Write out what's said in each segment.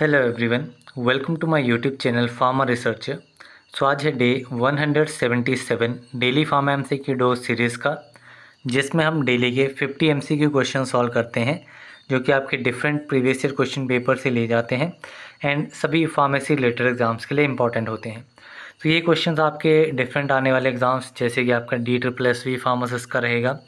Hello everyone welcome to my YouTube channel pharma research so आज है day 177 daily pharma M की dose series का जिसमें हम डेली के 50 एम सी क्वेश्चन सॉल्व करते हैं जो कि आपके different previous year question paper से ले जाते हैं एंड सभी फार्मेसी रिलेटेड एग्ज़ाम्स के लिए इंपॉर्टेंट होते हैं तो ये क्वेश्चन आपके डिफरेंट आने वाले एग्ज़ाम्स जैसे कि आपका D triple S V pharmacist का रहेगा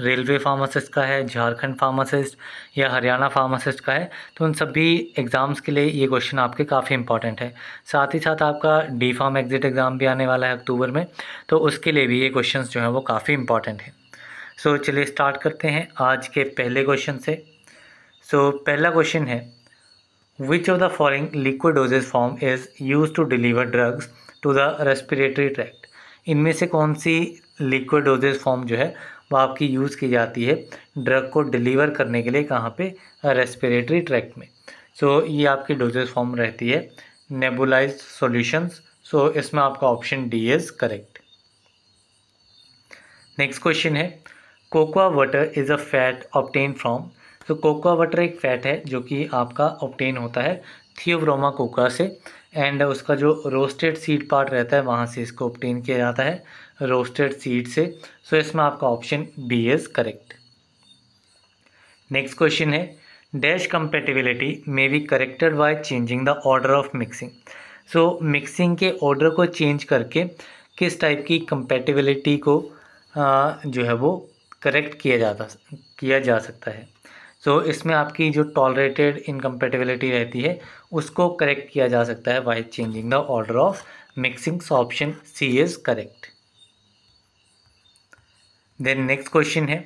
रेलवे फार्मासिस्ट का है झारखंड फार्मासिस्ट या हरियाणा फार्मासिस्ट का है तो उन सभी एग्ज़ाम्स के लिए ये क्वेश्चन आपके काफ़ी इंपॉर्टेंट है साथ ही साथ आपका डी फार्म एग्ज़िट एग्ज़ाम भी आने वाला है अक्टूबर में तो उसके लिए भी ये क्वेश्चन जो हैं वो काफ़ी इंपॉर्टेंट हैं सो so, चलिए स्टार्ट करते हैं आज के पहले क्वेश्चन से सो so, पहला क्वेश्चन है which of the following liquid dosage form is use to deliver drugs to the respiratory tract इनमें से कौन सी लिक्विड डोजेज फॉर्म जो है वो तो आपकी यूज़ की जाती है ड्रग को डिलीवर करने के लिए कहाँ पे रेस्पिरेटरी ट्रैक में सो so, ये आपकी डोजेज फॉर्म रहती है नेबुलाइज सॉल्यूशंस सो इसमें आपका option D is correct next question है cocoa water is a fat obtain from तो कोकोआ वाटर एक फैट है जो कि आपका ऑप्टेन होता है थियोब्रोमा कोका से एंड उसका जो रोस्टेड सीड पार्ट रहता है वहाँ से इसको ऑप्टेन किया जाता है रोस्टेड सीड से सो so इसमें आपका option B is correct next question है dash compatibility may be corrected by changing the order of mixing so mixing के ऑर्डर को चेंज करके किस टाइप की कंपेटिबिलिटी को आ, जो है वो करेक्ट किया जाता किया जा सकता है सो so, इसमें आपकी जो टॉलरेटेड इनकम्पेटेबिलिटी रहती है उसको करेक्ट किया जा सकता है by changing the order of mixings option C is correct then next question है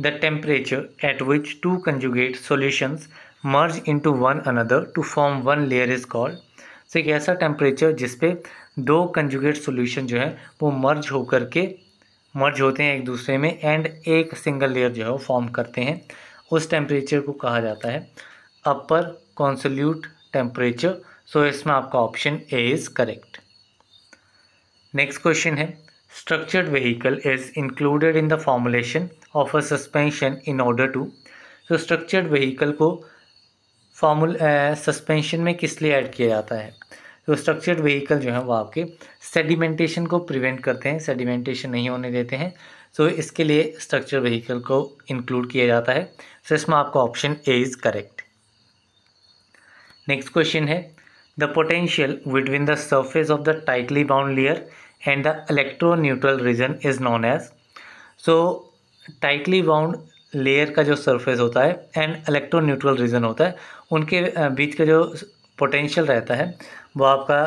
the temperature at which two conjugate solutions merge to one another to form one layer is called so एक ऐसा temperature जिसपे दो conjugate solution जो है वो मर्ज होकर के मर्ज होते हैं एक दूसरे में एंड एक सिंगल लेयर जो है वो फॉर्म करते हैं उस टेम्परेचर को कहा जाता है अपर कॉन्सोल्यूट टेम्परेचर सो इसमें आपका option A is correct next question है structured vehicle is included in the formulation of a suspension in order to so structured vehicle को फॉर्मूल सस्पेंशन में किस लिए ऐड किया जाता है तो स्ट्रक्चर्ड व्हीकल जो है वो आपके सेडिमेंटेशन को प्रिवेंट करते हैं सेडिमेंटेशन नहीं होने देते हैं सो so, इसके लिए स्ट्रक्चर व्हीकल को इंक्लूड किया जाता है सो so, इसमें आपका option A is correct next question है the potential between the surface of the tightly bound layer and the electro neutral region is known as so tightly bound layer का जो surface होता है and electro neutral reason होता है उनके बीच का जो पोटेंशियल रहता है वो आपका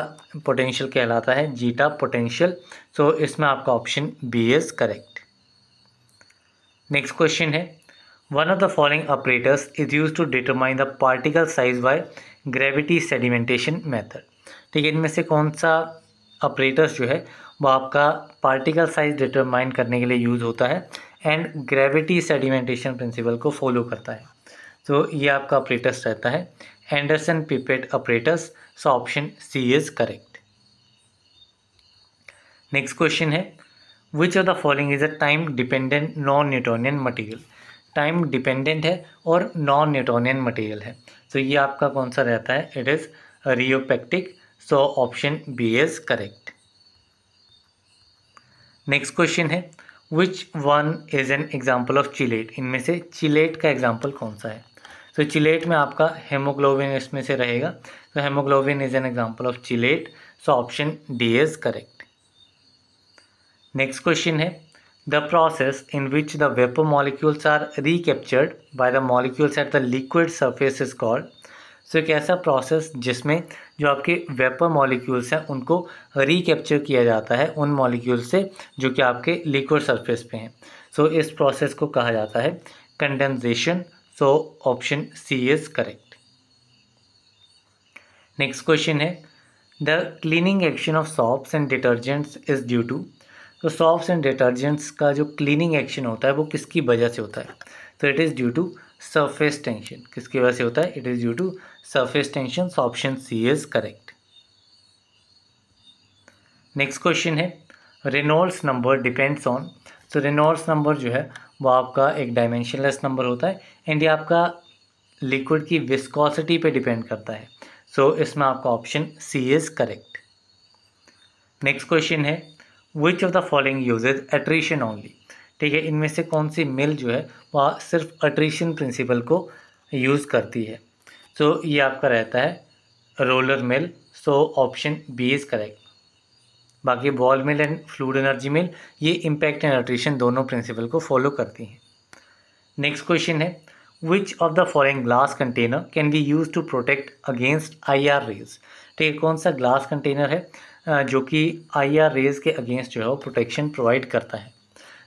पोटेंशियल कहलाता है जीटा पोटेंशियल सो इसमें आपका option B is correct next question है one of the following operators is use to determine the particle size by gravity sedimentation method ठीक है इनमें से कौन सा ऑपरेटर्स जो है वो आपका पार्टिकल साइज डिटरमाइन करने के लिए यूज़ होता है एंड ग्रेविटी सेडिमेंटेशन प्रिंसिपल को फॉलो करता है तो ये आपका ऑपरेटर्स रहता है Anderson pipette operators so option C is correct next question है which of the following is a time dependent non Newtonian material time dependent है और नॉन न्यूटोनियन मटीरियल है सो so, ये आपका कौन सा रहता है it is rheopectic so option B is correct next question है which one is an example of chelate इनमें से चिलेट का एग्जाम्पल कौन सा है सो so, चिलेट में आपका हेमोग्लोबिन इसमें से रहेगा तो haemoglobin is an example of chelate so option D is correct next question है the process in which the vapour molecules are recaptured by the molecules at the liquid surface is called so एक ऐसा process जिसमें जो आपके vapour molecules हैं उनको recapture किया जाता है उन मॉलिक्यूल से जो कि आपके लिक्विड सर्फेस पे हैं सो so, इस प्रोसेस को कहा जाता है condensation so option C is correct next question है the cleaning action of soaps and detergents is due to तो सॉफ्ट एंड डिटर्जेंट्स का जो क्लीनिंग एक्शन होता है वो किसकी वजह से होता है तो it is due to surface tension किसकी वजह से होता है it is due to surface tension option C is correct next question है रेनॉल्ड्स नंबर डिपेंड्स ऑन तो रेनॉल्ड्स नंबर जो है वो आपका एक डायमेंशनलेस नंबर होता है एंड ये आपका लिक्विड की विस्कॉसिटी पे डिपेंड करता है सो so, इसमें आपका option C is correct next question है which of the following uses attrition only ठीक है इनमें से कौन सी मिल जो है वह सिर्फ अट्रीशन प्रिंसिपल को यूज़ करती है सो so, ये आपका रहता है roller mill so option B is correct बाकी ball mill and fluid energy mill ये इम्पैक्ट एंड अट्रीशन दोनों प्रिंसिपल को फॉलो करती हैं नेक्स्ट क्वेश्चन है which of the following glass container can be use to protect against I R rays ठीक है कौन सा ग्लास कंटेनर है जो कि आई आर रेज के अगेंस्ट जो है वो प्रोटेक्शन प्रोवाइड करता है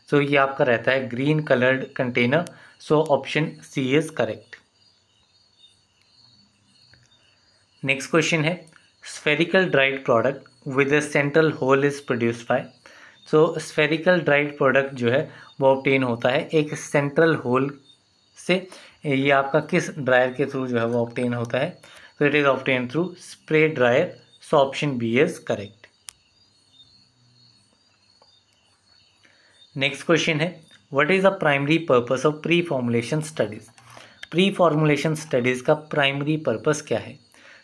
सो so, ये आपका रहता है green coloured container so option C is correct next question है spherical dried product with a central hole is produce by so spherical dried product जो है वो ऑप्टेन होता है एक सेंट्रल होल से ये आपका किस ड्रायर के थ्रू जो है वो ऑप्टेन होता है तो it is obtain through spray dryer so option B is correct next question है what is the primary purpose of pre formulation studies pre formulation studies का प्राइमरी पर्पस क्या है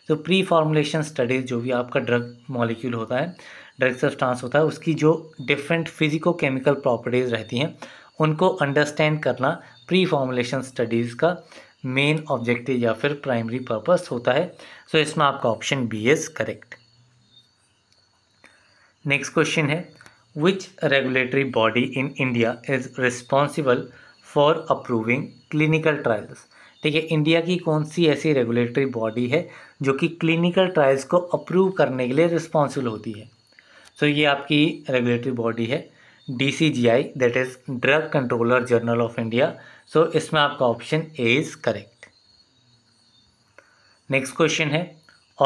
तो प्री फॉर्मुलेशन स्टडीज़ जो भी आपका ड्रग मॉलिक्यूल होता है ड्रग सब्सटेंस होता है उसकी जो डिफरेंट फिजिको केमिकल प्रॉपर्टीज़ रहती हैं उनको अंडरस्टैंड करना प्री फॉर्मुलेशन स्टडीज़ का मेन ऑब्जेक्टिव या फिर प्राइमरी पर्पस होता है सो so इसमें आपका option B is correct next question है which regulatory body in India is responsible for approving clinical trials ठीक है इंडिया की कौन सी ऐसी रेगुलेटरी बॉडी है जो कि क्लिनिकल ट्रायल्स को अप्रूव करने के लिए रिस्पॉन्सिबल होती है सो so, ये आपकी रेगुलेटरी बॉडी है D C G I that is drug controller general of India so इसमें आपका option A is correct next question है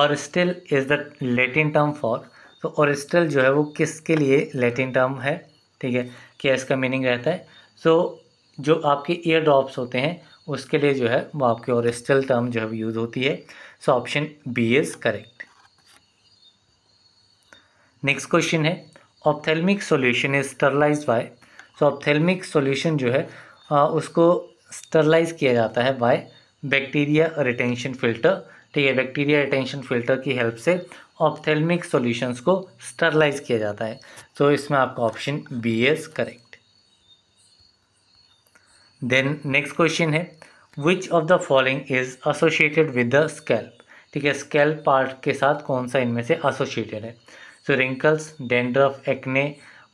और still is the Latin term for तो ओरिस्टल जो है वो किसके लिए लैटिन टर्म है ठीक है क्या इसका मीनिंग रहता है सो so, जो आपके ईयर ड्रॉप्स होते हैं उसके लिए जो है वो आपके ओरिस्टल टर्म जो है यूज़ होती है so option B is correct next question है ophthalmic solution is sterilise by so ophthalmic solution जो है आ, उसको स्टरलाइज किया जाता है बाय बैक्टीरिया रिटेंशन फिल्टर ठीक है बैक्टीरिया रिटेंशन फिल्टर की हेल्प से ऑप्थेलमिक सॉल्यूशंस को स्टरलाइज किया जाता है तो इसमें आपका option B is correct then next question है which of the following is associated with the scalp ठीक है स्कैल्प पार्ट के साथ कौन सा इनमें से एसोसिएटेड है so wrinkles dandruff acne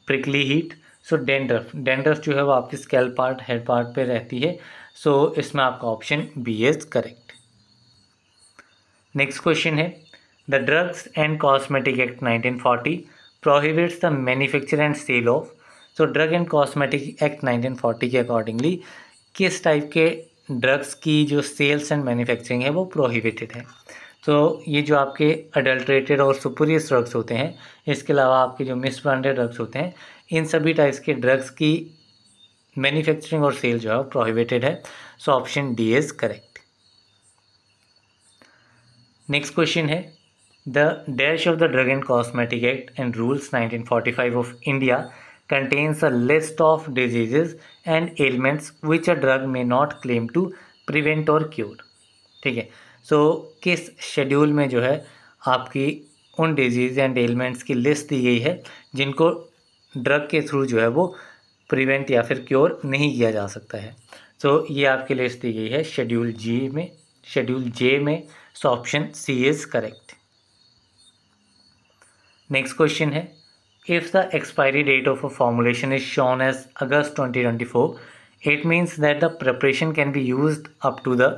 prickly heat so dandruff dandruff जो है वो आपकी स्कैल्प पार्ट हेड पार्ट पे रहती है सो so, इसमें आपका option B is correct next question है The Drugs and Cosmetic Act 1940 prohibits the manufacture and sale of so drug and cosmetic act 1940 के अकॉर्डिंगली किस टाइप के ड्रग्स की जो सेल्स एंड मैन्युफैक्चरिंग है वो प्रोहिबिटेड है तो ये जो आपके अडल्ट्रेटेड और सुपीरियर ड्रग्स होते हैं इसके अलावा आपके जो मिस ब्रांडेड ड्रग्स होते हैं इन सभी टाइप्स के ड्रग्स की मैन्युफैक्चरिंग और सेल जो है वो प्रोहिबिटेड है so option D is correct next question है The Dash of the Dragon Cosmetic Act and Rules 1945 of India contains a list of diseases and ailments which a drug may not claim to prevent or cure. ठीक है so, किस schedule में जो है आपकी उन disease and ailments की list दी गई है जिनको ड्रग के थ्रू जो है वो प्रिवेंट या फिर क्योर नहीं किया जा सकता है सो so, ये आपकी लिस्ट दी गई है शेड्यूल जी में शेड्यूल जे में so option C is correct next question है if the expiry date of a formulation is shown as August 2024 it means that the preparation can be use up to the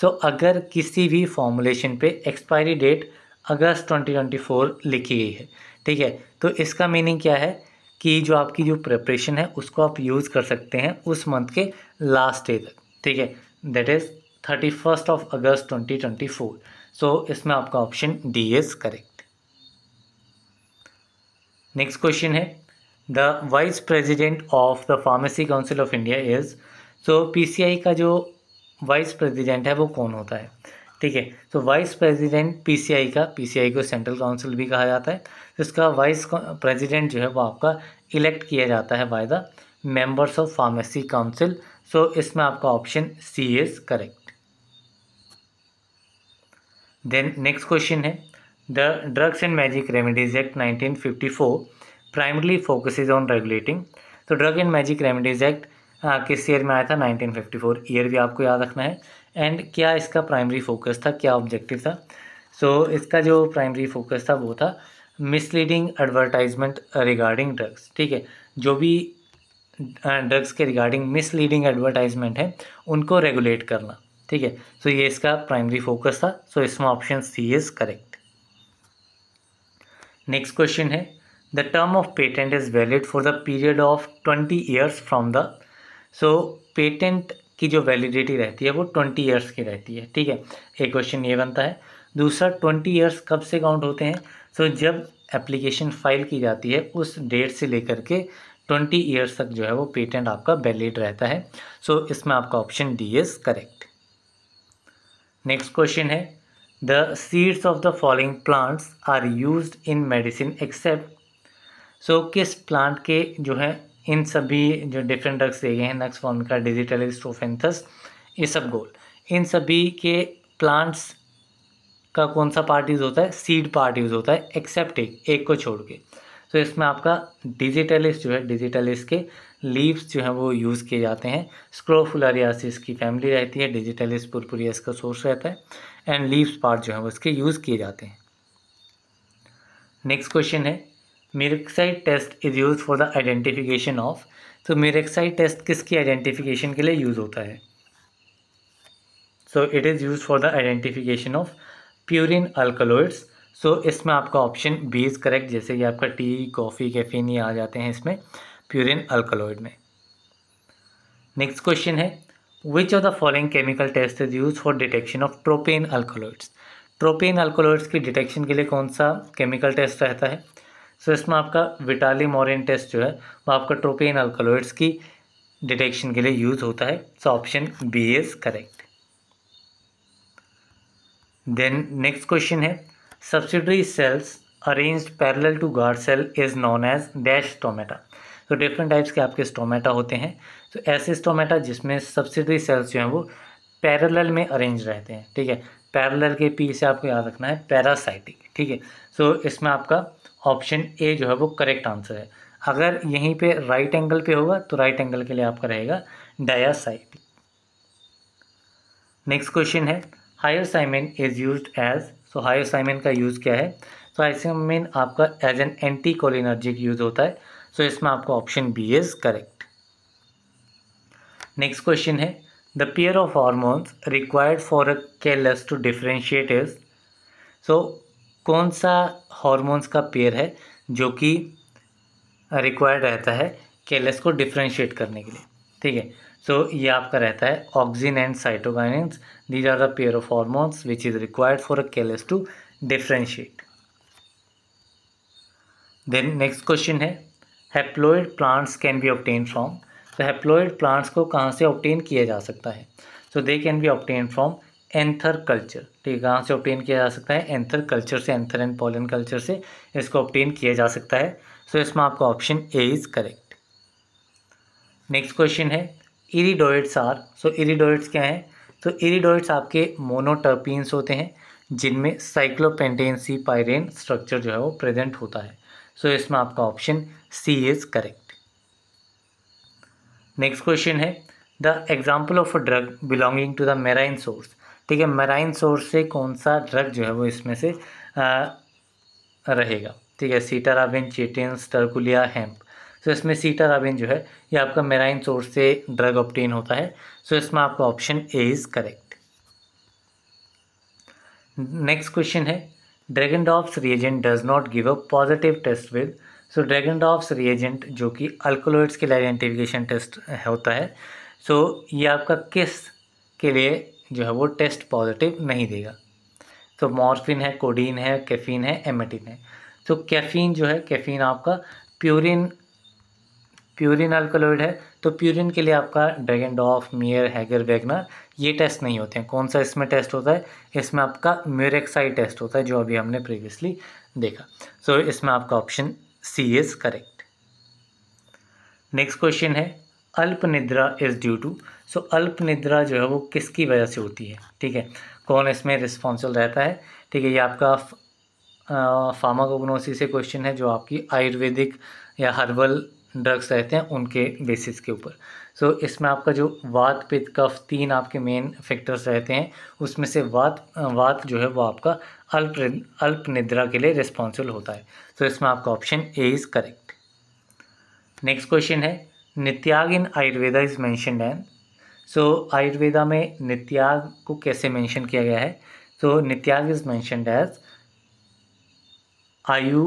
so अगर किसी भी formulation पे expiry date अगस्त 2024 लिखी गई है ठीक है तो इसका मीनिंग क्या है कि जो आपकी जो प्रिपरेशन है उसको आप यूज़ कर सकते हैं उस मंथ के लास्ट डे तक ठीक है that is thirty first of August four so इसमें आपका option D is correct next question है the vice president of the pharmacy council of India is so PCI का जो वाइस प्रेसिडेंट है वो कौन होता है ठीक है तो वाइस प्रेसिडेंट पीसीआई का पीसीआई को सेंट्रल काउंसिल भी कहा जाता है तो इसका वाइस प्रेसिडेंट जो है वो आपका इलेक्ट किया जाता है by the members of pharmacy council so इसमें आपका option C is correct then next question है The Drugs and Magic Remedies Act 1954 primarily focuses on regulating. तो drug and magic act act किस ईयर में आया था 1954 ईयर भी आपको याद रखना है एंड क्या इसका प्राइमरी फोकस था क्या ऑब्जेक्टिव था सो so, इसका जो प्राइमरी फोकस था वो था मिसलीडिंग एडवर्टाइजमेंट रिगार्डिंग ड्रग्स ठीक है जो भी ड्रग्स के रिगार्डिंग मिसलीडिंग एडवर्टाइजमेंट है उनको रेगुलेट करना ठीक है सो so, ये इसका प्राइमरी फोकस था सो so, इसमें option C is correct next question है the term of patent is valid for the period of twenty years from the so patent की जो वैलिडिटी रहती है वो ट्वेंटी ईयर्स की रहती है ठीक है एक क्वेश्चन ये बनता है दूसरा ट्वेंटी ईयर्स कब से काउंट होते हैं सो so, जब एप्लीकेशन फाइल की जाती है उस डेट से लेकर के ट्वेंटी ईयर्स तक जो है वो पेटेंट आपका वैलिड रहता है सो so, इसमें आपका option D is correct next question है the seeds of the following plants are used in medicine except so so, किस प्लांट के जो है इन सभी जो डिफरेंट drugs दिए गए हैं नक्स फॉर्मिका डिजिटल स्ट्रोफेंथस गोल इन सभी के प्लांट्स का कौन सा पार्ट यूज़ होता है सीड पार्ट यूज़ होता है एक्सेप्ट एक एक को छोड़ के तो इसमें आपका डिजिटलिस जो है डिजिटलिस के लीव्स जो हैं वो यूज़ किए जाते हैं स्क्रोफुलरियासिस की फैमिली रहती है डिजिटलिस पुरपुरियस का सोर्स रहता है एंड लीव्स पार्ट जो है उसके यूज़ किए जाते हैं नेक्स्ट क्वेश्चन है murexide test is use for the identification of तो मिरक्साइड टेस्ट किसकी आइडेंटिफिकेशन के लिए यूज़ होता है so it is use for the identification of purine alkaloids so इसमें आपका ऑप्शन बी इज़ करेक्ट जैसे कि आपका टी कॉफ़ी कैफीन ये आ जाते हैं इसमें प्यूरिन अल्कलोइड में नेक्स्ट क्वेश्चन है Which of the following chemical test is used for detection of tropane alkaloids? Tropane alkaloids की डिटेक्शन के लिए कौन सा केमिकल टेस्ट रहता है सो so, इसमें आपका विटाली मोरिन टेस्ट जो है वो आपका ट्रोपेन अल्कोलोइड्स की डिटेक्शन के लिए यूज होता है so option B is correct then next question है subsidiary cells arranged parallel to guard cell is known as dash stomata. तो डिफरेंट टाइप्स के आपके स्टोमेटा होते हैं तो ऐसे स्टोमेटा जिसमें सब्सिडरी सेल्स जो हैं वो पैरल में अरेंज रहते हैं ठीक है पैरल के पी से आपको याद रखना है पैरासाइटिक ठीक है सो इसमें आपका ऑप्शन ए जो है वो करेक्ट आंसर है अगर यहीं पे राइट एंगल पे होगा तो राइट एंगल के लिए आपका रहेगा डायासाइटिक नेक्स्ट क्वेश्चन है hyoscine is use as so hyoscine का यूज़ क्या है सो so, आईसीएम आपका as an anticholinergic use होता है सो so, इसमें आपका option B is correct next question है the pair of hormones required for a callus to differentiate is so कौन सा हॉर्मोन्स का पेयर है जो कि रिक्वायर्ड रहता है केलस को डिफ्रेंशिएट करने के लिए ठीक है सो ये आपका रहता है auxin and cytokinins these are the pair of hormones which is required for a callus to differentiate then next question है haploid plants can be obtain from तो हैप्लोइड प्लांट्स को कहाँ से ऑप्टेन किया जा सकता है so they can be obtain from anther culture ठीक है कहाँ से ऑप्टेन किया जा सकता है एंथर कल्चर से एंथर एंड पोलन कल्चर से इसको ऑप्टेन किया जा सकता है सो so, इसमें आपका option A is correct next question है इरीडोइड्स आर सो इरीडोइड्स क्या हैं तो इरीडोइड्स आपके मोनोटर्पीन्स होते हैं जिनमें साइक्लोपेंटेन सी पायरेन स्ट्रक्चर जो है वो प्रेजेंट होता है सो इसमें आपका option C is correct next question है the example of a drug belonging to the marine source ठीक है मेराइन सोर्स से कौन सा ड्रग जो है वो इसमें से आ, रहेगा ठीक है सीटाराबिन चेटिन स्टर्कुलिया हेम्प सो इसमें सीटाराबिन जो है ये आपका मेराइन सोर्स से ड्रग ऑप्टेन होता है सो so, इसमें आपका option A is correct next question है Dragendorff's reagent does not give a positive test with so Dragendorff's reagent जो कि अल्कोलोइड्स के लिए आइडेंटिफिकेशन टेस्ट होता है सो so, ये आपका किस के लिए जो है वो टेस्ट पॉजिटिव नहीं देगा तो मॉर्फिन है कोडीन है कैफीन है एमेटिन है तो कैफीन जो है कैफीन आपका प्यूरिन प्यूरिन अल्कोलोइड है तो प्यूरिन के लिए आपका Dragendorff Mayer Hager Wagner ये टेस्ट नहीं होते हैं कौन सा इसमें टेस्ट होता है इसमें आपका म्यूरेक्साई टेस्ट होता है जो अभी हमने प्रीवियसली देखा सो so, इसमें आपका option C is correct next question है अल्प निद्रा इज़ ड्यू टू सो अल्प निद्रा जो है वो किसकी वजह से होती है ठीक है कौन इसमें रिस्पॉन्सिबल रहता है ठीक है ये आपका फार्माकोग्नोसी से क्वेश्चन है जो आपकी आयुर्वेदिक या हर्बल ड्रग्स रहते हैं उनके बेसिस के ऊपर सो so, इसमें आपका जो वात पित्त कफ तीन आपके मेन फैक्टर्स रहते हैं उसमें से वात वात जो है वो आपका अल्प अल्प निद्रा के लिए रिस्पॉन्सिबल होता है सो so, इसमें आपका option A is correct next question है नित्याग in Ayurveda is mentioned an so Ayurveda में नित्याग को कैसे मैंशन किया गया है सो so, नित्याग इज़ मैंशनड एज आयु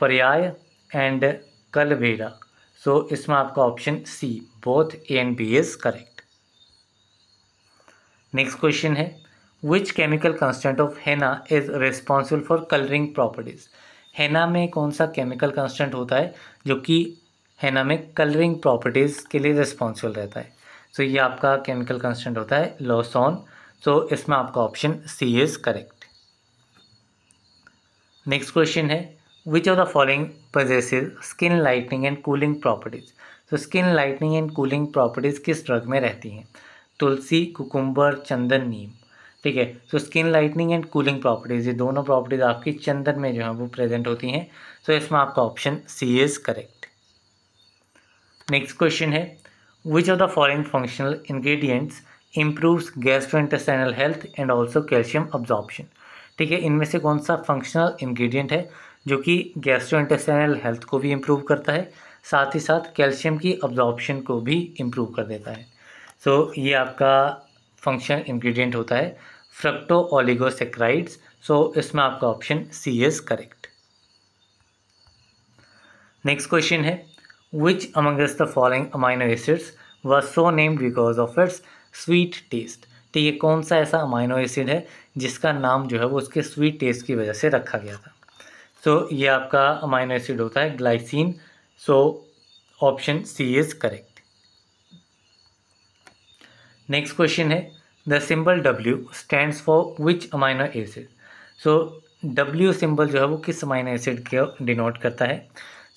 पर्याय एंड कलभेरा सो इसमें आपका option C both A and B is correct next question है which chemical constant of henna is responsible for colouring properties henna में कौन सा केमिकल कंस्टेंट होता है जो कि हेना में कलरिंग प्रॉपर्टीज़ के लिए रिस्पॉन्सिबल रहता है सो so, ये आपका केमिकल कंस्टेंट होता है लोसॉन सो so, इसमें आपका option C is correct next question है which of the following possesses skin lightening and cooling properties so skin lightening and cooling properties किस ड्रग में रहती हैं तुलसी कुकुम्बर चंदन नीम ठीक है so skin lightening and cooling properties ये दोनों प्रॉपर्टीज़ आपकी चंदन में जो है वो प्रेजेंट होती हैं सो so, इसमें आपका option C is correct next question है which of the following functional ingredients improves gastrointestinal health and also calcium absorption ठीक है इनमें से कौन सा फंक्शनल इंग्रेडिएंट है जो कि गैस्ट्रोइंटेस्टाइनल हेल्थ को भी इम्प्रूव करता है साथ ही साथ कैल्शियम की अब्जॉर्प्शन को भी इम्प्रूव कर देता है सो so, ये आपका फंक्शन इंग्रेडिएंट होता है फ्रक्टो ऑलिगोसेक्राइड्स सो so, इसमें आपका option C is correct next question है which amongst the following amino acids was so named because of its sweet taste तो ये कौन सा ऐसा अमाइनो एसिड है जिसका नाम जो है वो उसके स्वीट टेस्ट की वजह से रखा गया था सो so, ये आपका अमाइनो एसिड होता है glycine so option C is correct next question है the symbol W stand for which amino acid so W symbol जो है वो किस अमाइनो एसिड को डिनोट करता है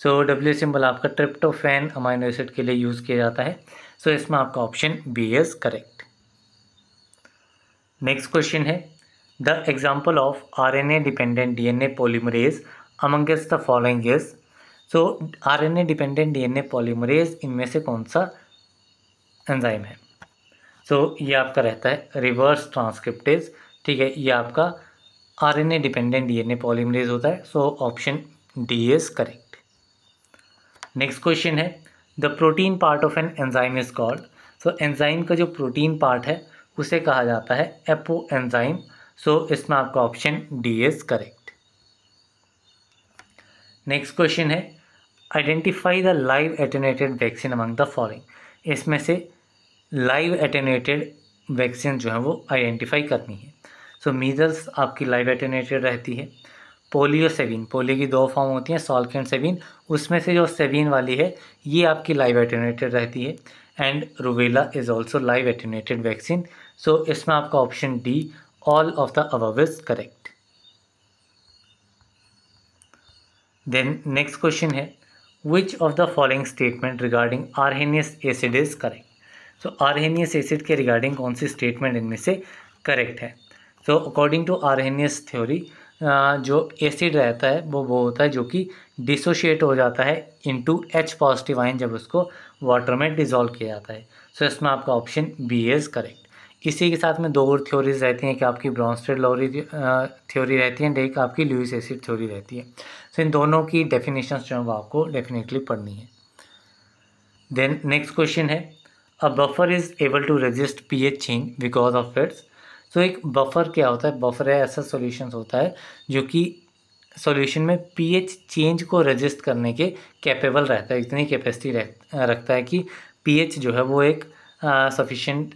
सो डब्ल्यू सिंबल आपका ट्रिप्टोफैन अमाइनो एसिड के लिए यूज़ किया जाता है सो so, इसमें आपका option B is correct next question है The example of RNA dependent DNA polymerase so the following is so RNA dependent DNA polymerase इनमें से कौन सा एंजाइम है सो so, ये आपका रहता है रिवर्स ट्रांसक्रिप्टेज ठीक है ये आपका R N A dependent D N A polymerase होता है so option D is correct next question है the protein part of an enzyme is called so enzyme का जो प्रोटीन पार्ट है उसे कहा जाता है एपो एंजाइम सो so, इसमें आपका option D is correct next question है identify the live attenuated vaccine among the following इसमें से लाइव एटेनेटेड वैक्सीन जो है वो आइडेंटिफाई करनी है सो so, मीजल्स आपकी लाइव एटेनेटेड रहती है पोलियो सेविन पोलियो की दो फॉर्म होती हैं सॉल्क एंड सेविन उसमें से जो सेविन वाली है ये आपकी लाइव एटेनेटेड रहती है and rubella is also live attenuated vaccine so इसमें आपका option D all of the above is correct then next question hai which of the following statement regarding arrhenius acid is correct so arrhenius acid ke regarding kaun si statement inme se correct hai so according to arrhenius theory जो acid रहता है वो वो होता है जो कि dissociate हो जाता है इनटू एच पॉजिटिव आयन जब उसको वाटर में डिजोल्व किया जाता है सो so, इसमें आपका ऑप्शन बी इज़ करेक्ट इसी के साथ में दो और थ्योरीज रहती हैं कि आपकी ब्रॉन्सटेड लॉरी थ्योरी रहती है एक आपकी ल्यूस एसिड थ्योरी रहती है सो इन दोनों की डेफिनेशन जो है वो आपको डेफिनेटली पढ़नी है देन नेक्स्ट क्वेश्चन है a buffer is able to resist P H change because of its so एक बफर क्या होता है बफर है ऐसा सोल्यूशन होता है जो कि सोल्यूशन में पी एच चेंज को रजिस्ट करने के कैपेबल रहता है इतनी कैपेसिटी रखता है कि पी एच जो है वो एक सफिशेंट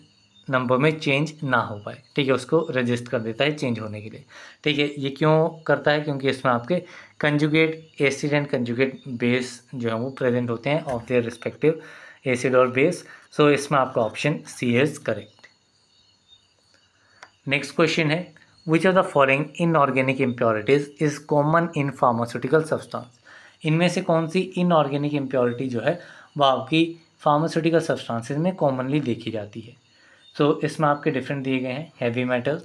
नंबर में चेंज ना हो पाए ठीक है उसको रजिस्ट कर देता है चेंज होने के लिए ठीक है ये क्यों करता है क्योंकि इसमें आपके conjugate acid and conjugate base जो है वो प्रेजेंट होते हैं ऑफ देयर रिस्पेक्टिव एसिड और बेस सो इसमें आपका option C is correct next question है which are the following inorganic impurities is common in pharmaceutical substance इनमें से कौन सी इनऑर्गेनिक इम्प्योरिटी जो है वह आपकी फार्मास्यूटिकल सब्सटांसिस में कॉमनली देखी जाती है सो so, इसमें आपके डिफरेंट दिए गए हैं हैवी मेटल्स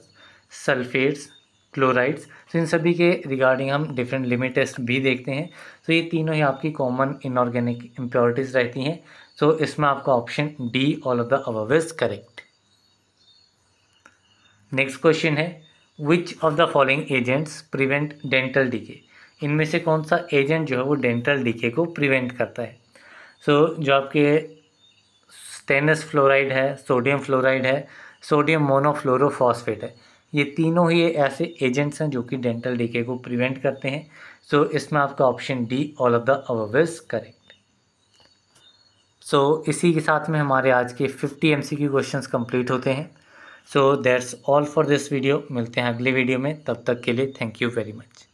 सल्फेट्स क्लोराइड्स तो इन सभी के रिगार्डिंग हम डिफरेंट लिमिट टेस्ट भी देखते हैं तो so, ये तीनों ही आपकी कॉमन इनऑर्गेनिक इम्प्योरिटीज़ रहती हैं सो so, इसमें आपका option D all of the above is correct next question है which of the following agents prevent dental decay इनमें से कौन सा एजेंट जो है वो डेंटल डीके को प्रिवेंट करता है सो so, जो आपके स्टेनस फ्लोराइड है सोडियम फ्लोराइड है सोडियम मोनोफ्लोरोफॉस्फेट है ये तीनों ही ऐसे एजेंट्स हैं जो कि डेंटल डीके को प्रिवेंट करते हैं सो so, इसमें आपका option D all of the above is correct so इसी के साथ में हमारे आज के 50 एम सी क्वेश्चन कंप्लीट होते हैं so that's all for this video मिलते हैं अगले वीडियो में तब तक के लिए थैंक यू वेरी मच